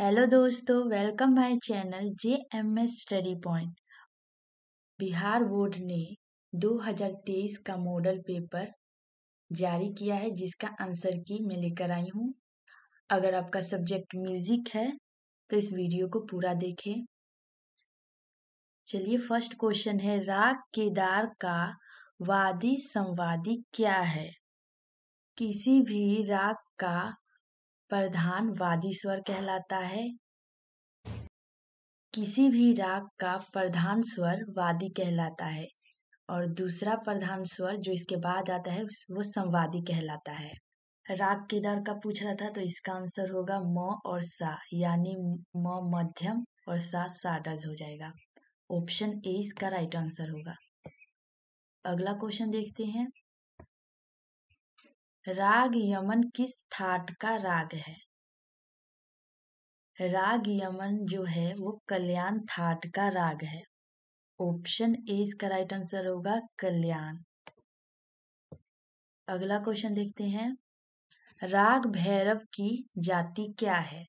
hello दोस्तों welcome my channel J M S study point Bihar board ने 2023 का model paper जारी किया है जिसका आंसर की मैं लेकर आई हूँ अगर आपका सब्जेक्ट म्यूजिक है तो इस वीडियो को पूरा देखें चलिए फर्स्ट क्वेश्चन है राग केदार का वादी संवादी क्या है किसी भी राग का प्रधान वादी स्वर कहलाता है किसी भी राग का प्रधान स्वर वादी कहलाता है और दूसरा प्रधान स्वर जो इसके बाद आता है वो संवादी कहलाता है राग केदार का पूछ रहा था तो इसका आंसर होगा म और सा यानी म मध्यम और सा साडज हो जाएगा ऑप्शन ए इसका राइट आंसर होगा अगला क्वेश्चन देखते हैं राग यमन किस थाट का राग है राग यमन जो है वो कल्याण थाट का राग है ऑप्शन ए इसका राइट आंसर होगा कल्याण अगला क्वेश्चन देखते हैं राग भैरव की जाति क्या है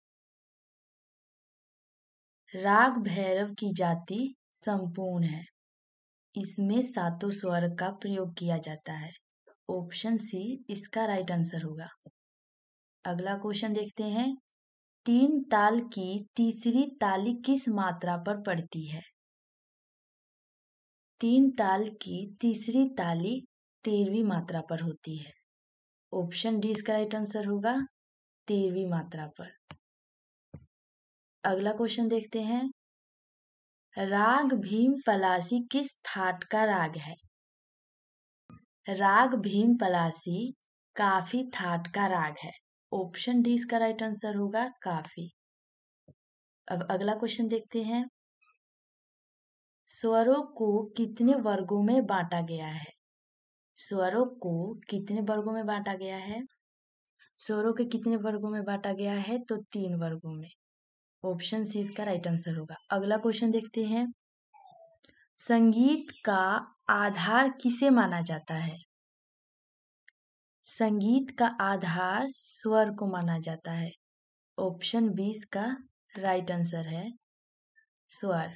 राग भैरव की जाति संपूर्ण है इसमें सातों स्वर का प्रयोग किया जाता है ऑप्शन सी इसका राइट आंसर होगा अगला क्वेश्चन देखते हैं तीन ताल की तीसरी ताली किस मात्रा पर पड़ती है तीन ताल की तीसरी ताली तेरहवीं मात्रा पर होती है ऑप्शन डी इसका राइट आंसर होगा तेरहवीं मात्रा पर अगला क्वेश्चन देखते हैं राग भीम पलासी किस थाट का राग है राग भीम पलासी काफी थाट का राग है ऑप्शन डी इसका राइट आंसर होगा काफी अब अगला क्वेश्चन देखते हैं स्वरों को कितने वर्गों में बांटा गया है स्वरों को कितने वर्गों में बांटा गया है स्वरों के कितने वर्गों में बांटा गया है तो तीन वर्गों में ऑप्शन सी इसका राइट आंसर होगा अगला क्वेश्चन देखते हैं संगीत का आधार किसे माना जाता है संगीत का आधार स्वर को माना जाता है ऑप्शन बीस का राइट आंसर है स्वर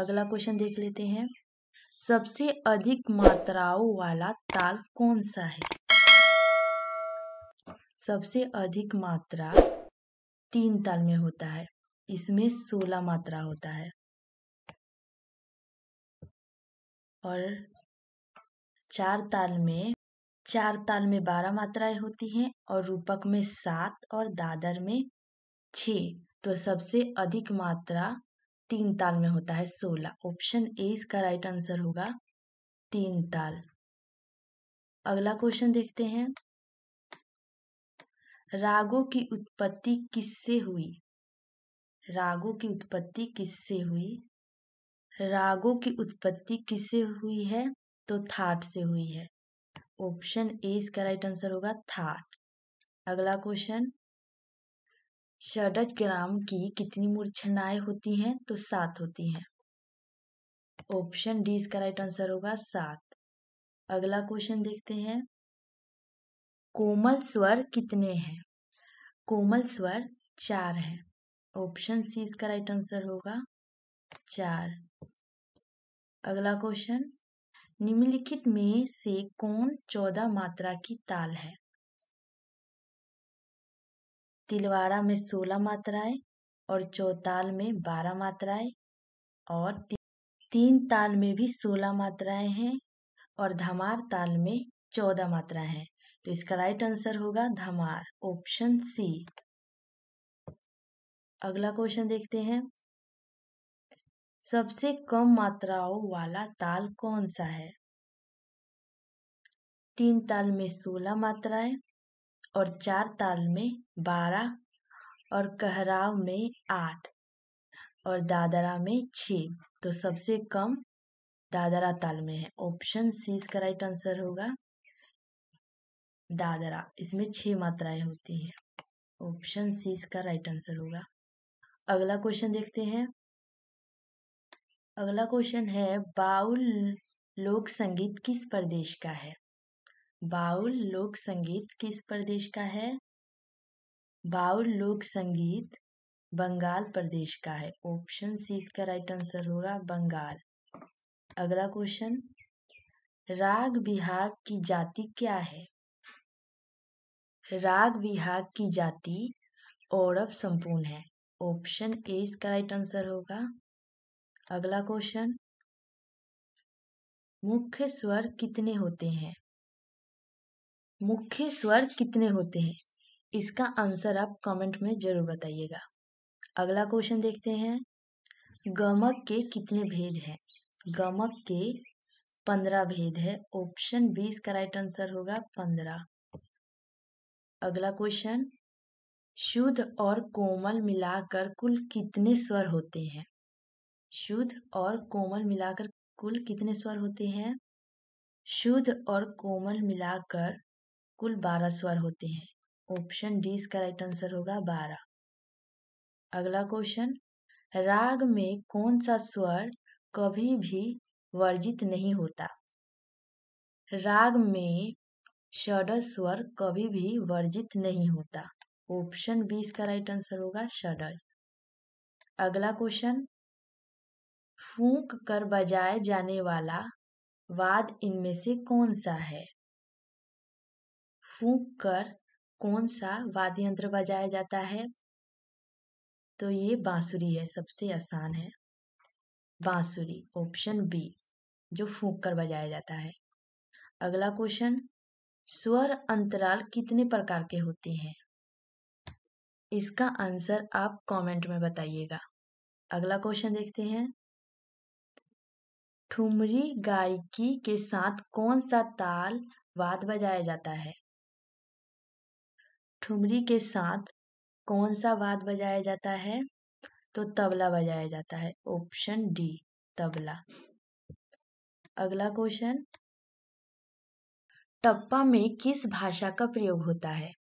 अगला क्वेश्चन देख लेते हैं सबसे अधिक मात्राओं वाला ताल कौन सा है सबसे अधिक मात्रा तीन ताल में होता है इसमें सोलह मात्रा होता है और चार ताल में चार ताल में बारह मात्राएं होती हैं और रूपक में सात और दादर में छ तो सबसे अधिक मात्रा तीन ताल में होता है सोलह ऑप्शन ए इसका राइट आंसर होगा तीन ताल अगला क्वेश्चन देखते हैं रागों की उत्पत्ति किससे हुई रागों की उत्पत्ति किससे हुई रागों की उत्पत्ति किससे हुई है तो थाट से हुई है ऑप्शन ए इसका राइट आंसर होगा थाट अगला क्वेश्चन षडज ग्राम की कितनी मूर्छनाएं होती हैं तो सात होती हैं ऑप्शन डी इसका राइट आंसर होगा सात अगला क्वेश्चन देखते हैं कोमल स्वर कितने हैं कोमल स्वर चार है ऑप्शन सी इसका राइट आंसर होगा चार अगला क्वेश्चन निम्नलिखित में से कौन चौदह मात्रा की ताल है तिलवाड़ा में सोलह मात्राएं और चौताल में बारह मात्राएं और तीन ताल में भी सोलह मात्राएं हैं और धमार ताल में चौदह मात्राएं हैं तो इसका राइट आंसर होगा धमार ऑप्शन सी अगला क्वेश्चन देखते हैं सबसे कम मात्राओं वाला ताल कौन सा है तीन ताल में सोलह मात्राएं और चार ताल में बारह और कहराव में आठ और दादरा में छ तो सबसे कम दादरा ताल में है ऑप्शन सी इसका राइट आंसर होगा दादरा इसमें छह मात्राएं होती हैं ऑप्शन सी इसका राइट आंसर होगा अगला क्वेश्चन देखते हैं अगला क्वेश्चन है बाउल लोक संगीत किस प्रदेश का है बाउल लोक संगीत किस प्रदेश का है बाउल लोक संगीत बंगाल प्रदेश का है ऑप्शन सी इसका राइट आंसर होगा बंगाल अगला क्वेश्चन राग विहाग की जाति क्या है राग विहाग की जाति औरव संपूर्ण है ऑप्शन ए इसका राइट आंसर होगा अगला क्वेश्चन मुख्य स्वर कितने होते हैं मुख्य स्वर कितने होते हैं इसका आंसर आप कमेंट में जरूर बताइएगा अगला क्वेश्चन देखते हैं गमक के कितने भेद हैं गमक के पंद्रह भेद है ऑप्शन बी इसका राइट आंसर होगा पंद्रह अगला क्वेश्चन शुद्ध और कोमल मिलाकर कुल कितने स्वर होते हैं शुद्ध और कोमल मिलाकर कुल कितने स्वर होते हैं शुद्ध और कोमल मिलाकर कुल बारह स्वर होते हैं ऑप्शन डी इसका राइट आंसर होगा बारह अगला क्वेश्चन राग में कौन सा स्वर कभी भी वर्जित नहीं होता राग में षडल स्वर कभी भी वर्जित नहीं होता ऑप्शन बी इसका राइट आंसर होगा षडज अगला क्वेश्चन फूंक कर बजाए जाने वाला वाद इनमें से कौन सा है फूंक कर कौन सा वाद्य यंत्र बजाया जाता है तो ये बांसुरी है सबसे आसान है बांसुरी ऑप्शन बी जो फूंक कर बजाया जाता है अगला क्वेश्चन स्वर अंतराल कितने प्रकार के होते हैं इसका आंसर आप कमेंट में बताइएगा अगला क्वेश्चन देखते हैं ठुमरी गायकी के साथ कौन सा ताल वाद बजाया जाता है ठुमरी के साथ कौन सा वाद बजाया जाता है तो तबला बजाया जाता है ऑप्शन डी तबला अगला क्वेश्चन टप्पा में किस भाषा का प्रयोग होता है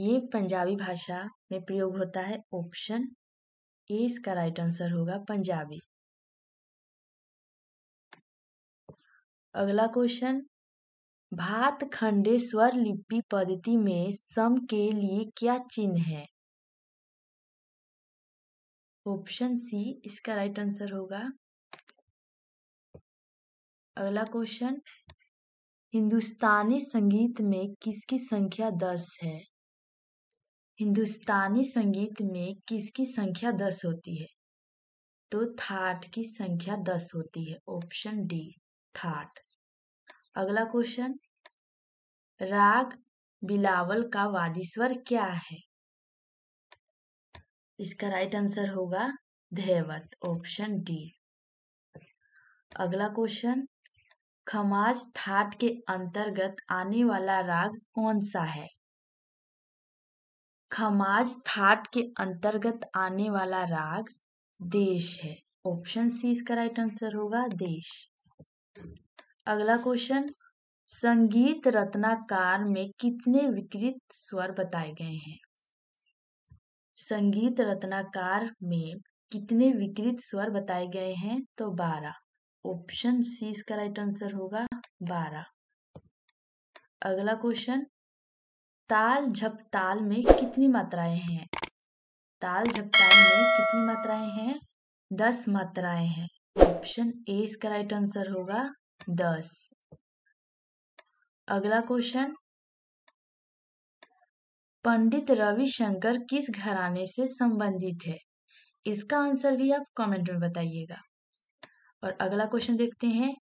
ये पंजाबी भाषा में प्रयोग होता है ऑप्शन ए इसका राइट आंसर होगा पंजाबी अगला क्वेश्चन भात खंडे स्वर लिपि पद्धति में सम के लिए क्या चिन्ह है ऑप्शन सी इसका राइट आंसर होगा अगला क्वेश्चन हिंदुस्तानी संगीत में किसकी संख्या दस है हिंदुस्तानी संगीत में किसकी संख्या दस होती है तो थाट की संख्या दस होती है ऑप्शन डी थाट अगला क्वेश्चन राग बिलावल का वादी स्वर क्या है इसका राइट आंसर होगा धैवत ऑप्शन डी अगला क्वेश्चन खमाज थाट के अंतर्गत आने वाला राग कौन सा है खमाज थाट के अंतर्गत आने वाला राग देश है ऑप्शन सी इसका राइट आंसर होगा देश अगला क्वेश्चन संगीत रत्नाकार में कितने विकृत स्वर बताए गए हैं संगीत रत्नाकार में कितने विकृत स्वर बताए गए हैं तो बारह ऑप्शन सी इसका राइट आंसर होगा बारह अगला क्वेश्चन ताल झपताल में कितनी मात्राएं हैं ताल झपताल में कितनी मात्राएं हैं दस मात्राएं हैं ऑप्शन ए इसका राइट आंसर होगा दस अगला क्वेश्चन पंडित रविशंकर किस घराने से संबंधित है इसका आंसर भी आप कमेंट में बताइएगा और अगला क्वेश्चन देखते हैं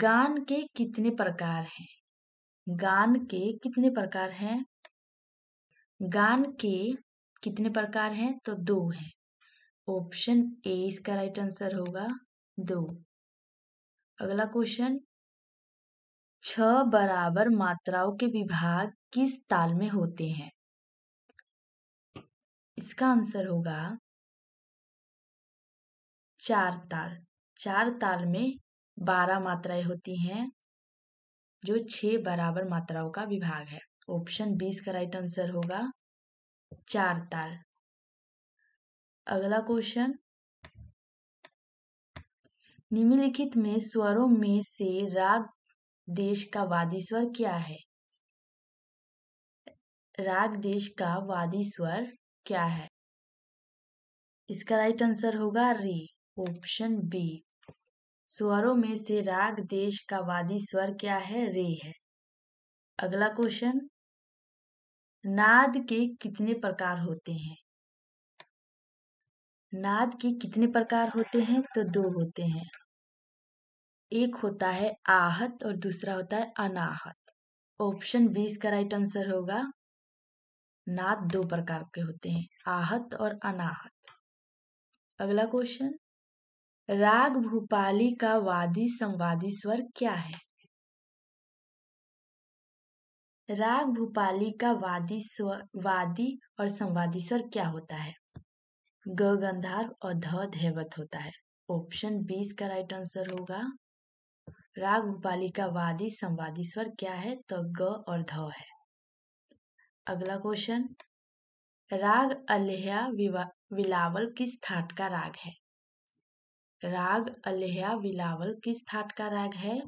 गान के कितने प्रकार हैं गान के कितने प्रकार हैं गान के कितने प्रकार हैं तो दो हैं ऑप्शन ए इसका राइट आंसर होगा दो अगला क्वेश्चन छ बराबर मात्राओं के विभाग किस ताल में होते हैं इसका आंसर होगा चार ताल चार ताल में बारह मात्राएं होती हैं जो छह बराबर मात्राओं का विभाग है ऑप्शन बीस का राइट आंसर होगा चार ताल अगला क्वेश्चन निम्नलिखित में स्वरों में से राग देश का वादी स्वर क्या है राग देश का वादी स्वर क्या है इसका राइट आंसर होगा री ऑप्शन बी स्वरों में से राग देश का वादी स्वर क्या है रे है अगला क्वेश्चन नाद के कितने प्रकार होते हैं नाद के कितने प्रकार होते हैं तो दो होते हैं एक होता है आहत और दूसरा होता है अनाहत ऑप्शन बीस का राइट आंसर होगा नाद दो प्रकार के होते हैं आहत और अनाहत अगला क्वेश्चन राग भूपाली का वादी संवादी स्वर क्या है राग भूपाली का वादी स्वर वादी और संवादी स्वर क्या होता है ग गंधार और ध धैवत होता है ऑप्शन बीस का राइट आंसर होगा राग भूपाली का वादी संवादी स्वर क्या है तो ग और ध है अगला क्वेश्चन राग अल्हया विलावल किस थाट का राग है राग अलेहा विलावल किस थाट का राग है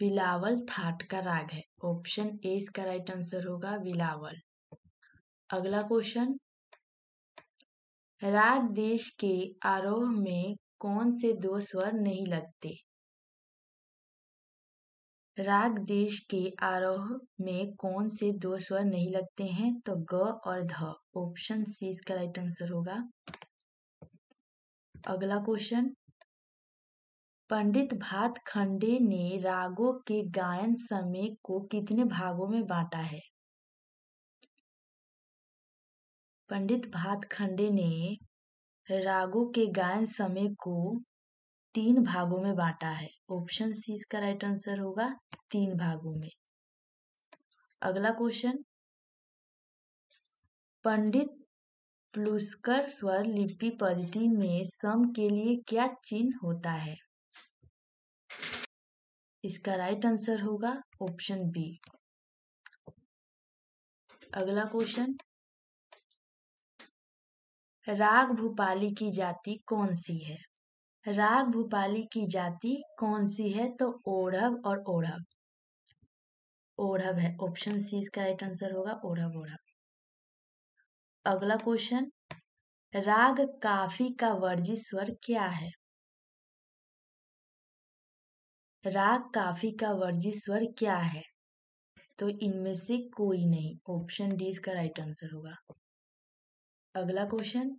विलावल थाट का राग है ऑप्शन ए इसका राइट आंसर होगा विलावल अगला क्वेश्चन राग देश के आरोह में कौन से दो स्वर नहीं लगते राग देश के आरोह में कौन से दो स्वर नहीं लगते हैं तो ग और ध ऑप्शन सी इसका राइट आंसर होगा अगला क्वेश्चन पंडित खंडे ने रागों के गायन समय को कितने भागों में बांटा है पंडित भातखंडे ने रागों के गायन समय को तीन भागों में बांटा है ऑप्शन सी इसका राइट आंसर होगा तीन भागों में अगला क्वेश्चन पंडित प्लुस्कर स्वर लिपि पद्धति में सम के लिए क्या चिन्ह होता है इसका राइट आंसर होगा ऑप्शन बी अगला क्वेश्चन राग भूपाली की जाति कौन सी है राग भूपाली की जाति कौन सी है तो ओढ़व और ओढ़व ओढ़व है ऑप्शन सी इसका राइट आंसर होगा ओढ़व ओढ़व अगला क्वेश्चन राग काफी का वर्जी स्वर क्या है राग काफी का वर्जी स्वर क्या है तो इनमें से कोई नहीं ऑप्शन डी इसका राइट आंसर होगा अगला क्वेश्चन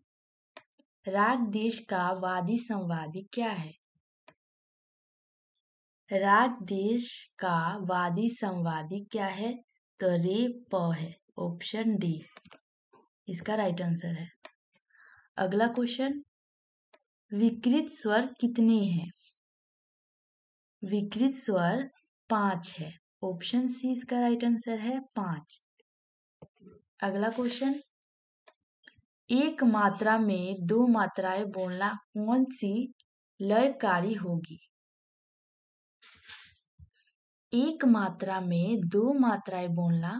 राग देश का वादी संवादी क्या है राग देश का वादी संवादी क्या है तो रे प है ऑप्शन डी इसका राइट आंसर है अगला क्वेश्चन विकृत स्वर कितने हैं विकृत स्वर पांच है ऑप्शन सी इसका राइट आंसर है पांच अगला क्वेश्चन एक मात्रा में दो मात्राएं बोलना कौन सी लयकारी होगी एक मात्रा में दो मात्राएं बोलना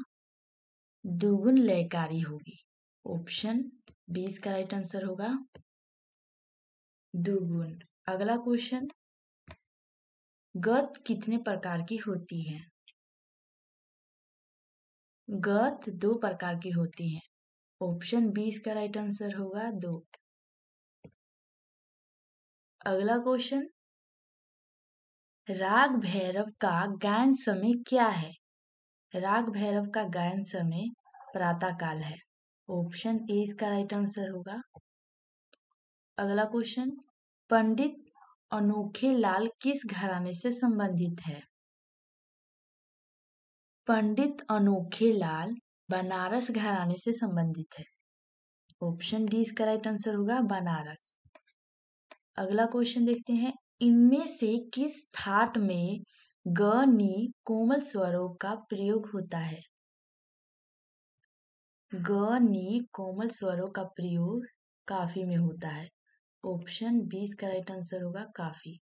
दुगुन लयकारी होगी ऑप्शन बी इसका राइट आंसर होगा दुगुन अगला क्वेश्चन गत कितने प्रकार की होती है गत दो प्रकार की होती है ऑप्शन बी इसका राइट आंसर होगा दो अगला क्वेश्चन राग भैरव का गायन समय क्या है राग भैरव का गायन समय प्रातः काल है ऑप्शन ए इसका राइट आंसर होगा अगला क्वेश्चन पंडित अनोखे लाल किस घराने से संबंधित है पंडित अनोखे लाल बनारस घराने से संबंधित है ऑप्शन डी इसका राइट आंसर होगा बनारस अगला क्वेश्चन देखते हैं इनमें से किस थाट में ग नी कोमल स्वरों का प्रयोग होता है ग नी कोमल स्वरों का प्रयोग काफी में होता है ऑप्शन बी इसका राइट आंसर होगा काफी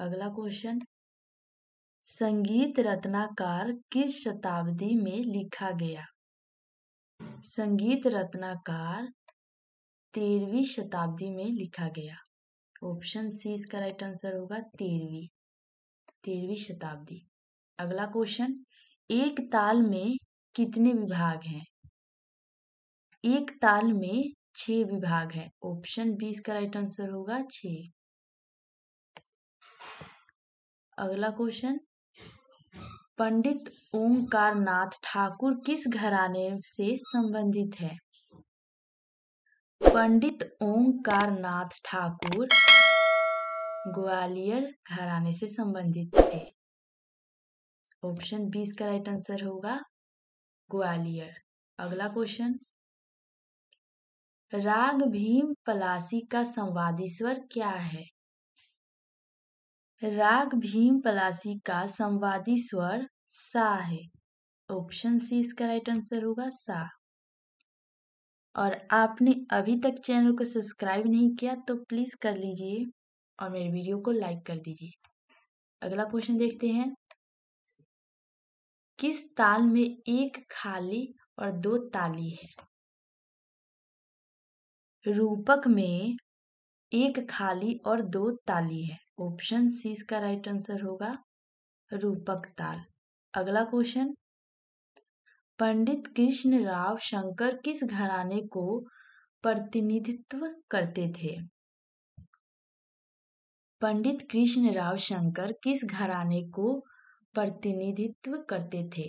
अगला क्वेश्चन संगीत रत्नाकार किस शताब्दी में लिखा गया संगीत रत्नाकार तेरहवीं शताब्दी में लिखा गया ऑप्शन सी इसका राइट आंसर होगा तेरहवीं तेरहवीं शताब्दी अगला क्वेश्चन एक ताल में कितने विभाग हैं एक ताल में छ विभाग है ऑप्शन बी इसका राइट आंसर होगा छ अगला क्वेश्चन पंडित ओंकारनाथ ठाकुर किस घराने से संबंधित है पंडित ओंकारनाथ ठाकुर ग्वालियर घराने से संबंधित थे ऑप्शन बी इसका राइट आंसर होगा ग्वालियर अगला क्वेश्चन राग भीम पलासी का संवादी स्वर क्या है राग भीम पलासी का संवादी स्वर सा है ऑप्शन सी इसका राइट आंसर होगा सा और आपने अभी तक चैनल को सब्सक्राइब नहीं किया तो प्लीज़ कर लीजिए और मेरे वीडियो को लाइक कर दीजिए अगला क्वेश्चन देखते हैं किस ताल में एक खाली और दो ताली है रूपक में एक खाली और दो ताली है ऑप्शन सी इसका राइट आंसर होगा रूपक ताल अगला क्वेश्चन पंडित कृष्ण राव शंकर किस घराने को प्रतिनिधित्व करते थे पंडित कृष्ण राव शंकर किस घराने को प्रतिनिधित्व करते थे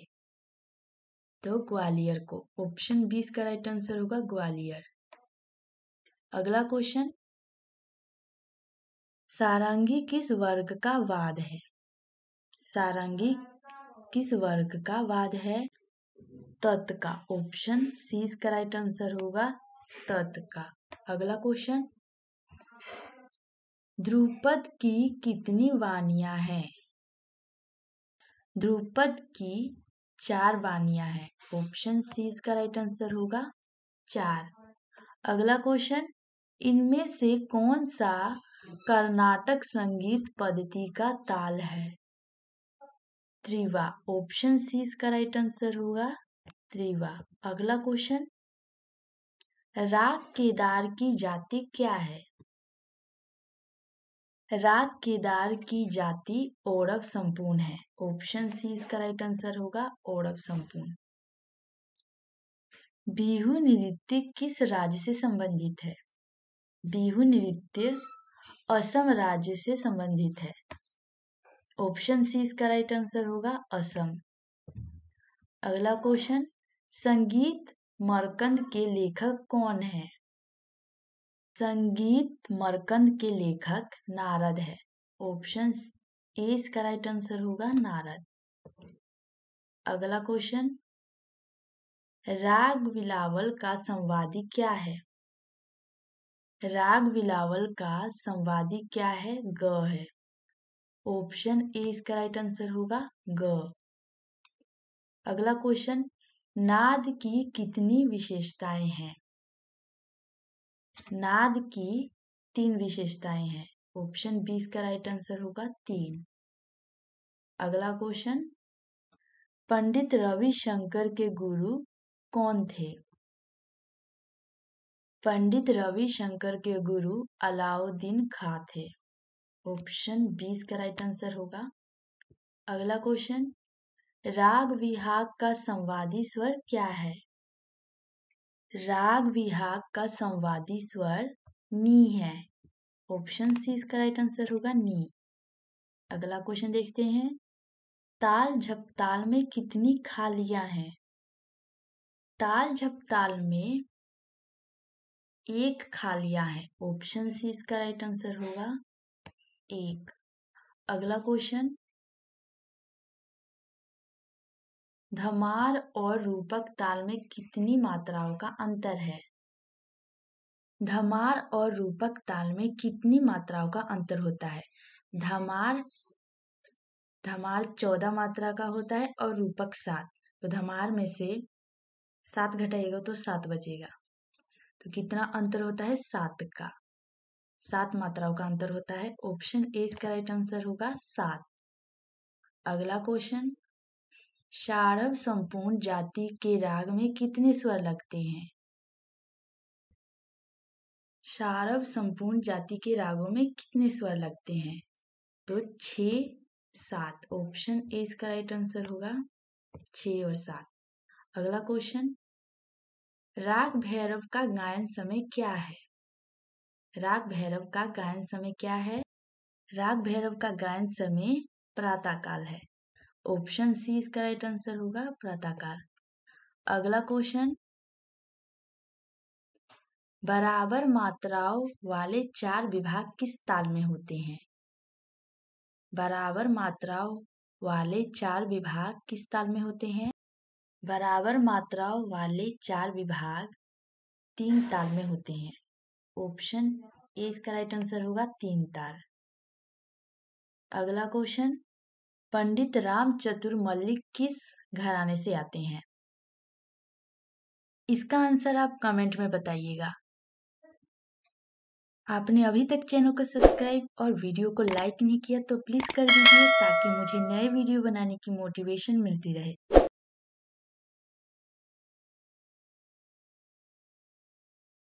तो ग्वालियर को ऑप्शन बी इसका राइट आंसर होगा ग्वालियर अगला क्वेश्चन सारंगी किस वर्ग का वाद है सारंगी किस वर्ग का वाद है तत् का ऑप्शन सी इसका राइट आंसर होगा तत् का अगला क्वेश्चन ध्रुपद की कितनी वानिया है ध्रुपद की चार वानिया है ऑप्शन सी इसका राइट आंसर होगा चार अगला क्वेश्चन इनमें से कौन सा कर्नाटक संगीत पद्धति का ताल है त्रिवा ऑप्शन सी इसका राइट आंसर होगा त्रिवा अगला क्वेश्चन राग केदार की जाति क्या है राग केदार की जाति ओरव संपूर्ण है ऑप्शन सी इसका राइट आंसर होगा ओरव संपूर्ण बिहू नृत्य किस राज्य से संबंधित है बिहू नृत्य असम राज्य से संबंधित है ऑप्शन सी इसका राइट आंसर होगा असम अगला क्वेश्चन संगीत मरकंद के लेखक कौन है संगीत मरकंद के लेखक नारद है ऑप्शन ए इसका राइट आंसर होगा नारद अगला क्वेश्चन राग बिलावल का संवादी क्या है राग बिलावल का संवादी क्या है ग है ऑप्शन ए इसका राइट आंसर होगा ग अगला क्वेश्चन नाद की कितनी विशेषताएं हैं नाद की तीन विशेषताएं हैं ऑप्शन बी इसका राइट आंसर होगा तीन अगला क्वेश्चन पंडित रविशंकर के गुरु कौन थे पंडित रविशंकर के गुरु अलाउद्दीन खा थे ऑप्शन बीस का राइट आंसर होगा अगला क्वेश्चन राग विहाग का संवादी स्वर क्या है राग विहाग का संवादी स्वर नी है ऑप्शन सी इसका राइट आंसर होगा नी अगला क्वेश्चन देखते हैं ताल झपताल में कितनी खालियां हैं ताल झपताल में एक खा लिया है ऑप्शन सी इसका राइट आंसर होगा एक अगला क्वेश्चन धमार और रूपक ताल में कितनी मात्राओं का अंतर है धमार और रूपक ताल में कितनी मात्राओं का अंतर होता है धमार धमार चौदह मात्रा का होता है और रूपक सात तो धमार में से सात घटाएगा तो सात बचेगा तो कितना अंतर होता है सात का सात मात्राओं का अंतर होता है ऑप्शन ए इसका राइट आंसर होगा सात अगला क्वेश्चन शारभ संपूर्ण जाति के राग में कितने स्वर लगते हैं शारभ संपूर्ण जाति के रागों में कितने स्वर लगते हैं तो छ सात ऑप्शन ए इसका राइट आंसर होगा छ और सात अगला क्वेश्चन राग भैरव का गायन समय क्या है राग भैरव का गायन समय क्या है राग भैरव का गायन समय प्रातःकाल है ऑप्शन सी इसका राइट आंसर होगा प्रातःकाल अगला क्वेश्चन बराबर मात्राओं वाले चार विभाग किस ताल में होते हैं बराबर मात्राओं वाले चार विभाग किस ताल में होते हैं बराबर मात्राओं वाले चार विभाग तीन ताल में होते हैं ऑप्शन ए इसका राइट आंसर होगा तीन ताल अगला क्वेश्चन पंडित राम चतुर मल्लिक किस घराने से आते हैं इसका आंसर आप कमेंट में बताइएगा आपने अभी तक चैनल को सब्सक्राइब और वीडियो को लाइक नहीं किया तो प्लीज़ कर दीजिए ताकि मुझे नए वीडियो बनाने की मोटिवेशन मिलती रहे